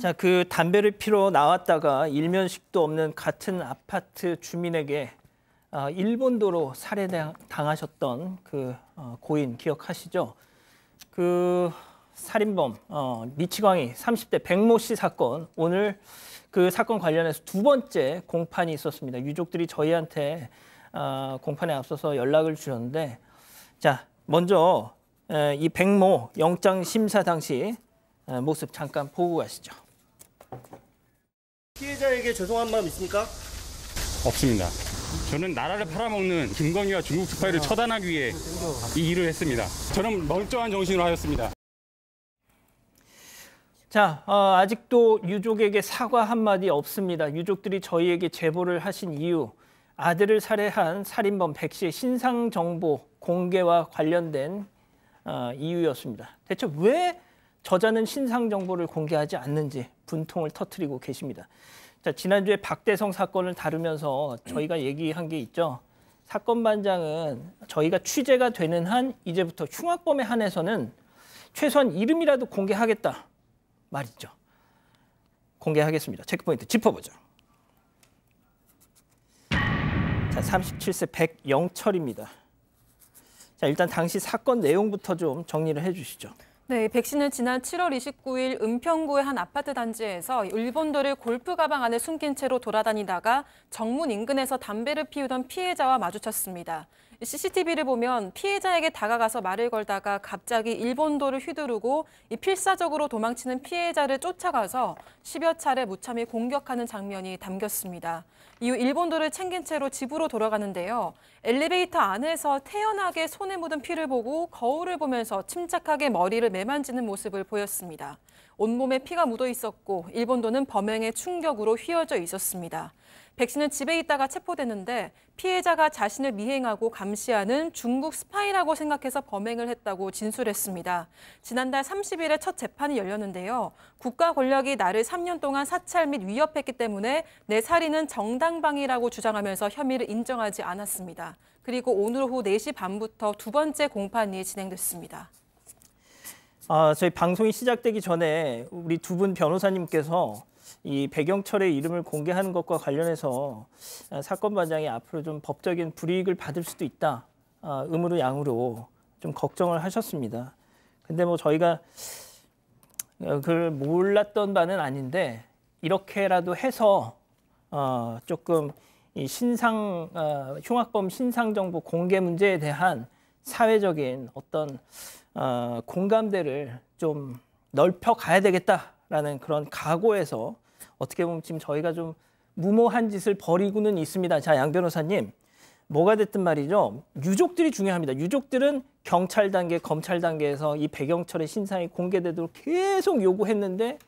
자, 그 담배를 피러 나왔다가 일면식도 없는 같은 아파트 주민에게 어, 일본도로 살해당하셨던 그 어, 고인 기억하시죠? 그 살인범 어, 미치광이 30대 백모 씨 사건 오늘 그 사건 관련해서 두 번째 공판이 있었습니다. 유족들이 저희한테 어, 공판에 앞서서 연락을 주셨는데 자 먼저 에, 이 백모 영장 심사 당시 아, 모습 잠깐 보고 가시죠. 피해자에게 죄송한 마음 있습니까? 없습니다. 저는 나라를 팔아먹는 김건희와 중국 스파이를 아. 처단하기 위해 이 일을 했습니다. 저는 멀쩡한 정신으로 하였습니다. 자, 어, 아직도 유족에게 사과 한마디 없습니다. 유족들이 저희에게 제보를 하신 이유, 아들을 살해한 살인범 백 씨의 신상 정보 공개와 관련된 어, 이유였습니다. 대체 왜 저자는 신상 정보를 공개하지 않는지 분통을 터뜨리고 계십니다. 자, 지난주에 박대성 사건을 다루면서 저희가 얘기한 게 있죠. 사건 반장은 저희가 취재가 되는 한 이제부터 흉악범에 한해서는 최소한 이름이라도 공개하겠다 말이죠. 공개하겠습니다. 체크포인트 짚어보죠. 자, 37세 백영철입니다. 자, 일단 당시 사건 내용부터 좀 정리를 해주시죠. 네, 백신은 지난 7월 29일 은평구의 한 아파트 단지에서 일본도를 골프 가방 안에 숨긴 채로 돌아다니다가 정문 인근에서 담배를 피우던 피해자와 마주쳤습니다. CCTV를 보면 피해자에게 다가가서 말을 걸다가 갑자기 일본도를 휘두르고 필사적으로 도망치는 피해자를 쫓아가서 10여 차례 무참히 공격하는 장면이 담겼습니다. 이후 일본도를 챙긴 채로 집으로 돌아가는데요. 엘리베이터 안에서 태연하게 손에 묻은 피를 보고 거울을 보면서 침착하게 머리를 매만지는 모습을 보였습니다. 온몸에 피가 묻어 있었고 일본도는 범행의 충격으로 휘어져 있었습니다. 백신은 집에 있다가 체포되는데 피해자가 자신을 미행하고 감시하는 중국 스파이라고 생각해서 범행을 했다고 진술했습니다. 지난달 30일에 첫 재판이 열렸는데요. 국가 권력이 나를 3년 동안 사찰 및 위협했기 때문에 내 살인은 정당방위라고 주장하면서 혐의를 인정하지 않았습니다. 그리고 오늘 오후 4시 반부터 두 번째 공판이 진행됐습니다. 아, 저희 방송이 시작되기 전에 우리 두 분 변호사님께서 이 배경철의 이름을 공개하는 것과 관련해서 아, 사건 반장이 앞으로 좀 법적인 불이익을 받을 수도 있다. 아, 음으로 양으로 좀 걱정을 하셨습니다. 근데 뭐 저희가 어, 그걸 몰랐던 바는 아닌데 이렇게라도 해서 어, 조금 이 신상 어, 흉악범 신상 정보 공개 문제에 대한 사회적인 어떤 어, 공감대를 좀 넓혀 가야 되겠다라는 그런 각오에서 어떻게 보면 지금 저희가 좀 무모한 짓을 벌이고는 있습니다. 자, 양 변호사님. 뭐가 됐든 말이죠. 유족들이 중요합니다. 유족들은 경찰 단계, 검찰 단계에서 이 배경철의 신상이 공개되도록 계속 요구했는데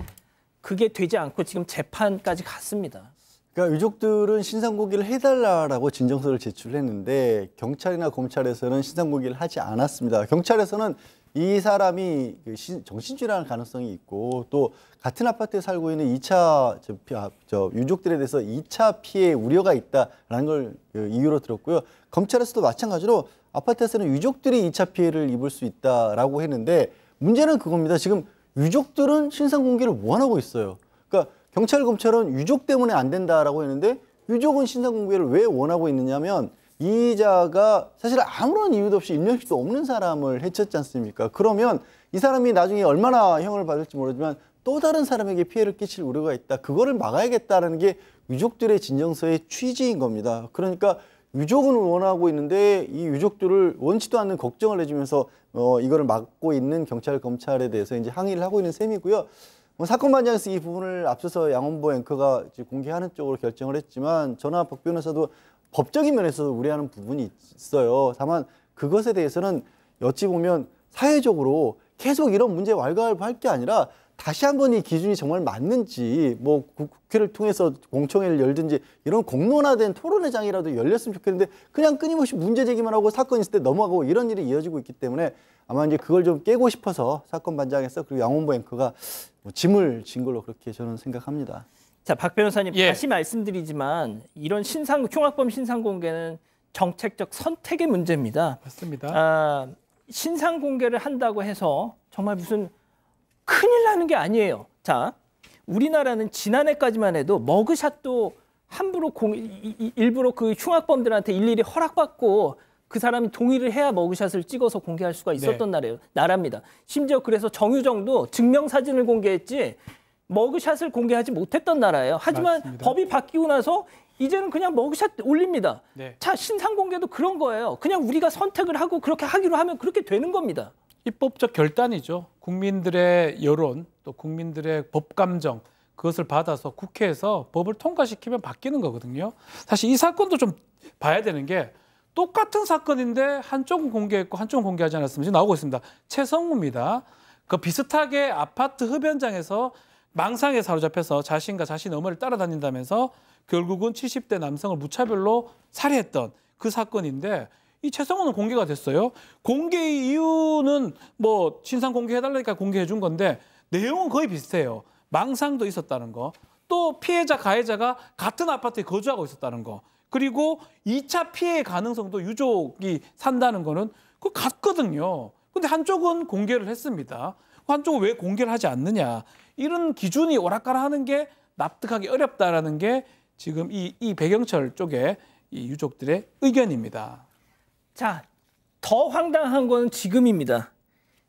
그게 되지 않고 지금 재판까지 갔습니다. 그러니까 유족들은 신상 공개를 해달라라고 진정서를 제출했는데 경찰이나 검찰에서는 신상 공개를 하지 않았습니다. 경찰에서는 이 사람이 그 정신질환 가능성이 있고 또 같은 아파트에 살고 있는 2차 저, 아, 저 유족들에 대해서 2차 피해 우려가 있다라는 걸 그 이유로 들었고요. 검찰에서도 마찬가지로 아파트에서는 유족들이 2차 피해를 입을 수 있다라고 했는데 문제는 그겁니다. 지금 유족들은 신상 공개를 원하고 있어요. 그러니까 경찰 검찰은 유족 때문에 안 된다라고 했는데 유족은 신상 공개를 왜 원하고 있느냐면 이자가 의 사실 아무런 이유도 없이 1년식도 없는 사람을 해쳤지 않습니까? 그러면 이 사람이 나중에 얼마나 형을 받을지 모르지만 또 다른 사람에게 피해를 끼칠 우려가 있다. 그거를 막아야겠다는게 유족들의 진정서의 취지인 겁니다. 그러니까 유족은 원하고 있는데 이 유족들을 원치도 않는 걱정을 해주면서 어, 이거를 막고 있는 경찰, 검찰에 대해서 이제 항의를 하고 있는 셈이고요. 뭐 사건 반장에서 이 부분을 앞서서 양원보 앵커가 공개하는 쪽으로 결정을 했지만 저나 박 변호사도 법적인 면에서 우려하는 부분이 있어요. 다만 그것에 대해서는 여찌 보면 사회적으로 계속 이런 문제 왈가왈부할 게 아니라 다시 한 번 이 기준이 정말 맞는지 뭐 국회를 통해서 공청회를 열든지 이런 공론화된 토론회장이라도 열렸으면 좋겠는데 그냥 끊임없이 문제 제기만 하고 사건 있을 때 넘어가고 이런 일이 이어지고 있기 때문에 아마 이제 그걸 좀 깨고 싶어서 사건 반장에서 그리고 양홍보 앵커가 뭐 짐을 진 걸로 그렇게 저는 생각합니다. 자, 박 변호사님 예. 다시 말씀드리지만 이런 신상 흉악범 신상 공개는 정책적 선택의 문제입니다. 맞습니다. 아, 신상 공개를 한다고 해서 정말 무슨 큰일 나는 게 아니에요. 자, 우리나라는 지난해까지만 해도 머그샷도 함부로 공, 일부러 그 흉악범들한테 일일이 허락받고 그 사람이 동의를 해야 머그샷을 찍어서 공개할 수가 네. 있었던 네. 나라예요. 나라입니다. 심지어 그래서 정유정도 증명사진을 공개했지 머그샷을 공개하지 못했던 나라예요. 하지만 맞습니다. 법이 바뀌고 나서 이제는 그냥 머그샷 올립니다. 네. 자, 신상 공개도 그런 거예요. 그냥 우리가 선택을 하고 그렇게 하기로 하면 그렇게 되는 겁니다. 입법적 결단이죠. 국민들의 여론, 또 국민들의 법 감정 그것을 받아서 국회에서 법을 통과시키면 바뀌는 거거든요. 사실 이 사건도 좀 봐야 되는 게 똑같은 사건인데 한쪽은 공개했고 한쪽은 공개하지 않았습니다 지금 나오고 있습니다. 최성우입니다. 그 비슷하게 아파트 흡연장에서 망상에 사로잡혀서 자신과 자신의 어머니를 따라다닌다면서 결국은 70대 남성을 무차별로 살해했던 그 사건인데 이 최성호는 공개가 됐어요. 공개 이유는 뭐 신상 공개해달라니까 공개해 준 건데 내용은 거의 비슷해요. 망상도 있었다는 거. 또 피해자 가해자가 같은 아파트에 거주하고 있었다는 거. 그리고 2차 피해 가능성도 유족이 산다는 거는 그 같거든요. 근데 한쪽은 공개를 했습니다. 환쪽을 왜 공개를 하지 않느냐 이런 기준이 오락가락하는 게 납득하기 어렵다라는 게 지금 이, 이 배경철 쪽에 이 유족들의 의견입니다. 자, 더 황당한 건 지금입니다.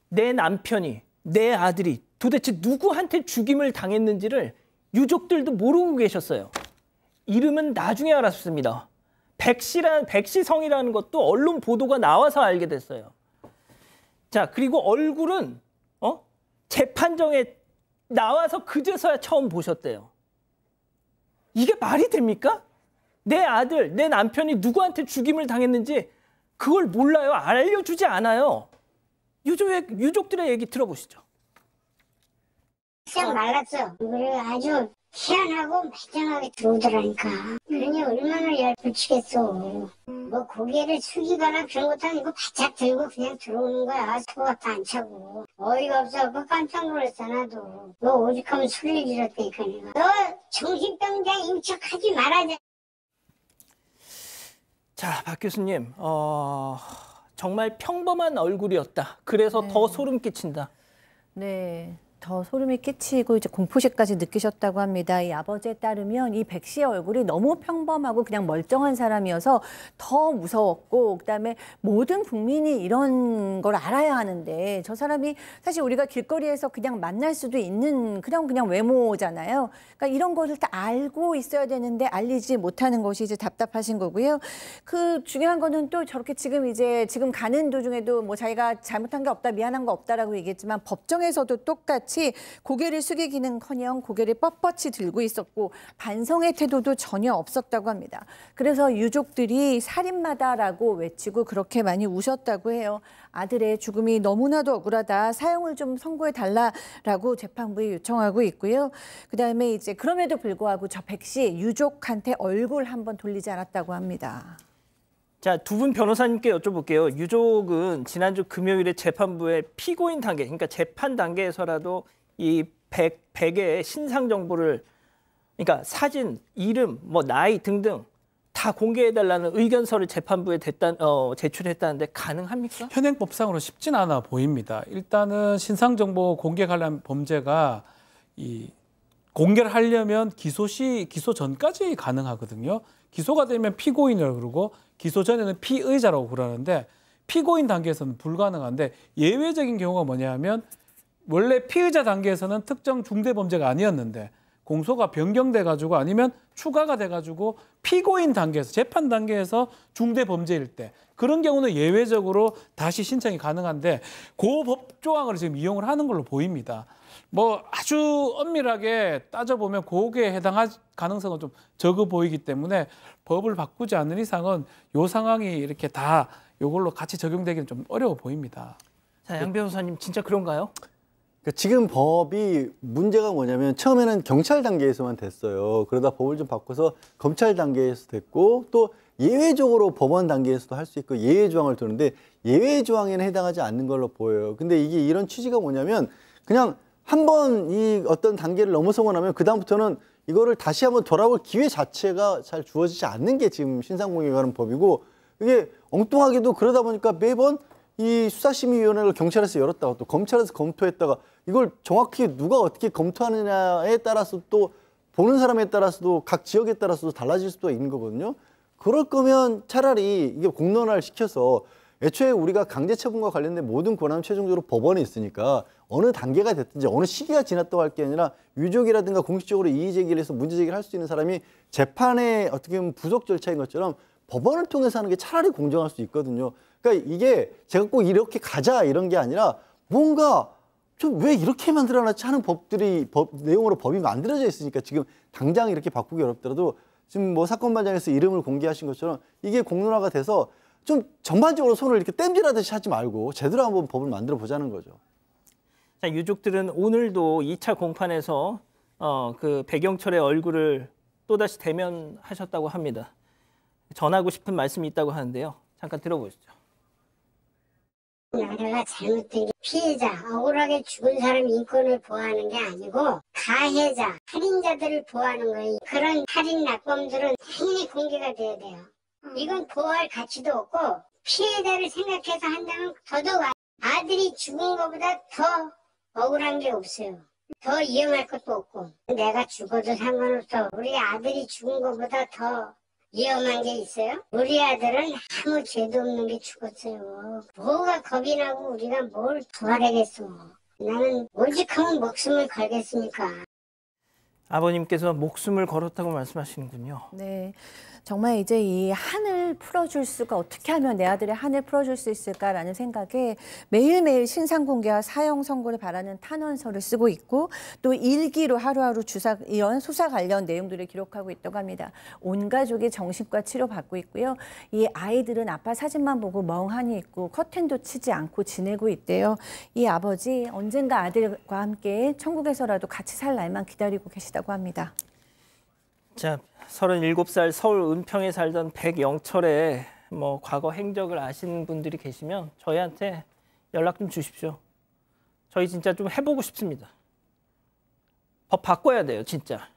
내 남편이, 내 아들이 도대체 누구한테 죽임을 당했는지를 유족들도 모르고 계셨어요. 이름은 나중에 알았습니다. 백씨란 백씨성이라는 것도 언론 보도가 나와서 알게 됐어요. 자, 그리고 얼굴은 어? 재판정에 나와서 그제서야 처음 보셨대요. 이게 말이 됩니까? 내 아들, 내 남편이 누구한테 죽임을 당했는지 그걸 몰라요. 알려주지 않아요. 유족의, 유족들의 얘기 들어보시죠. 시장 말랐죠. 아주 희한하고 막장하게 들어오더라니까. 아니 얼마나 얄붙이겠어. 뭐 고개를 숙이거나 그런 것도 아니고 바짝 들고 그냥 들어오는 거야. 소각도 안 차고. 어이가 없어갖고 깜짝 놀랐어 나도. 너 오죽하면 소리를 질렀다니까 내가. 너 정신병자 인척하지 말아자. 자, 박 교수님. 어... 정말 평범한 얼굴이었다. 그래서 네. 더 소름 끼친다. 네. 더 소름이 끼치고 이제 공포심까지 느끼셨다고 합니다. 이 아버지에 따르면 이 백 씨의 얼굴이 너무 평범하고 그냥 멀쩡한 사람이어서 더 무서웠고 그다음에 모든 국민이 이런 걸 알아야 하는데 저 사람이 사실 우리가 길거리에서 그냥 만날 수도 있는 그냥 그냥 외모잖아요. 그러니까 이런 것을 다 알고 있어야 되는데 알리지 못하는 것이 이제 답답하신 거고요. 그 중요한 거는 또 저렇게 지금 이제 지금 가는 도중에도 뭐 자기가 잘못한 게 없다 미안한 거 없다라고 얘기했지만 법정에서도 똑같이 같이 고개를 숙이기는커녕 고개를 뻣뻣이 들고 있었고 반성의 태도도 전혀 없었다고 합니다. 그래서 유족들이 살인마다라고 외치고 그렇게 많이 우셨다고 해요. 아들의 죽음이 너무나도 억울하다. 사형을 좀 선고해 달라라고 재판부에 요청하고 있고요. 그다음에 이제 그럼에도 불구하고 저백씨 유족한테 얼굴 한번 돌리지 않았다고 합니다. 자, 두 분 변호사님께 여쭤볼게요. 유족은 지난주 금요일에 재판부에 피고인 단계, 그러니까 재판 단계에서라도 이 백, 백의 신상 정보를 그러니까 사진, 이름, 뭐 나이 등등 다 공개해달라는 의견서를 재판부에 됐단, 어, 제출했다는데 가능합니까? 현행법상으로 쉽진 않아 보입니다. 일단은 신상정보 공개 관련 범죄가 이 공개를 하려면 기소 시 기소 전까지 가능하거든요. 기소가 되면 피고인을 그러고 기소 전에는 피의자라고 그러는데 피고인 단계에서는 불가능한데 예외적인 경우가 뭐냐면 하 원래 피의자 단계에서는 특정 중대 범죄가 아니었는데 공소가 변경돼 가지고 아니면 추가가 돼 가지고 피고인 단계에서 재판 단계에서 중대 범죄일 때 그런 경우는 예외적으로 다시 신청이 가능한데 그법 조항을 지금 이용을 하는 걸로 보입니다. 뭐 아주 엄밀하게 따져보면 고액에 해당할 가능성은 좀 적어 보이기 때문에 법을 바꾸지 않는 이상은 요 상황이 이렇게 다 요걸로 같이 적용되기는 좀 어려워 보입니다. 자, 양 변호사님 진짜 그런가요? 그러니까 지금 법이 문제가 뭐냐면 처음에는 경찰 단계에서만 됐어요. 그러다 법을 좀 바꿔서 검찰 단계에서 됐고 또 예외적으로 법원 단계에서도 할 수 있고 예외 조항을 두는데 예외 조항에는 해당하지 않는 걸로 보여요. 근데 이게 이런 취지가 뭐냐면 그냥 한번이 어떤 단계를 넘어서고 나면 그다음부터는 이거를 다시 한번 돌아볼 기회 자체가 잘 주어지지 않는 게 지금 신상공에 개 관한 법이고 이게 엉뚱하게도 그러다 보니까 매번 이 수사심의위원회를 경찰에서 열었다가 또 검찰에서 검토했다가 이걸 정확히 누가 어떻게 검토하느냐에 따라서 또 보는 사람에 따라서도 각 지역에 따라서도 달라질 수도 있는 거거든요. 그럴 거면 차라리 이게 공론화를 시켜서 애초에 우리가 강제처분과 관련된 모든 권한은 최종적으로 법원에 있으니까 어느 단계가 됐든지 어느 시기가 지났다고 할 게 아니라 유족이라든가 공식적으로 이의제기를 해서 문제제기를 할 수 있는 사람이 재판에 어떻게 보면 부속 절차인 것처럼 법원을 통해서 하는 게 차라리 공정할 수 있거든요. 그러니까 이게 제가 꼭 이렇게 가자 이런 게 아니라 뭔가 좀 왜 이렇게 만들어놨지 하는 법들이 법 내용으로 법이 만들어져 있으니까 지금 당장 이렇게 바꾸기 어렵더라도 지금 뭐 사건 반장에서 이름을 공개하신 것처럼 이게 공론화가 돼서 좀 전반적으로 손을 이렇게 땜질하듯이 하지 말고 제대로 한번 법을 만들어 보자는 거죠. 자, 유족들은 오늘도 2차 공판에서 어, 그 배경철의 얼굴을 또다시 대면하셨다고 합니다. 전하고 싶은 말씀이 있다고 하는데요. 잠깐 들어보시죠. 나라가 잘못된 게 피해자, 억울하게 죽은 사람 인권을 보호하는 게 아니고 가해자, 살인자들을 보호하는 거예요. 그런 살인 낙범들은 당연히 공개가 돼야 돼요. 이건 보호할 가치도 없고 피해자를 생각해서 한다면 더도 아들이 죽은 것보다 더 억울한 게 없어요. 더 위험할 것도 없고 내가 죽어도 상관없어. 우리 아들이 죽은 것보다 더 위험한 게 있어요? 우리 아들은 아무 죄도 없는 게 죽었어요. 뭐가 겁이 나고 우리가 뭘 도와야겠어. 나는 오직 한 목숨을 걸겠으니까. 아버님께서 목숨을 걸었다고 말씀하시는군요. 네. 정말 이제 이 한을 풀어줄 수가 어떻게 하면 내 아들의 한을 풀어줄 수 있을까라는 생각에 매일매일 신상공개와 사형 선고를 바라는 탄원서를 쓰고 있고 또 일기로 하루하루 주사 이런 수사 관련 내용들을 기록하고 있다고 합니다. 온 가족이 정신과 치료받고 있고요. 이 아이들은 아빠 사진만 보고 멍하니 있고 커튼도 치지 않고 지내고 있대요. 이 아버지 언젠가 아들과 함께 천국에서라도 같이 살 날만 기다리고 계시다. 것이고 합니다. 자, 37살 서울 은평에 살던 백영철의 뭐 과거 행적을 아시는 분들이 계시면 저희한테 연락 좀 주십시오. 저희 진짜 좀 해보고 싶습니다. 법 바꿔야 돼요, 진짜.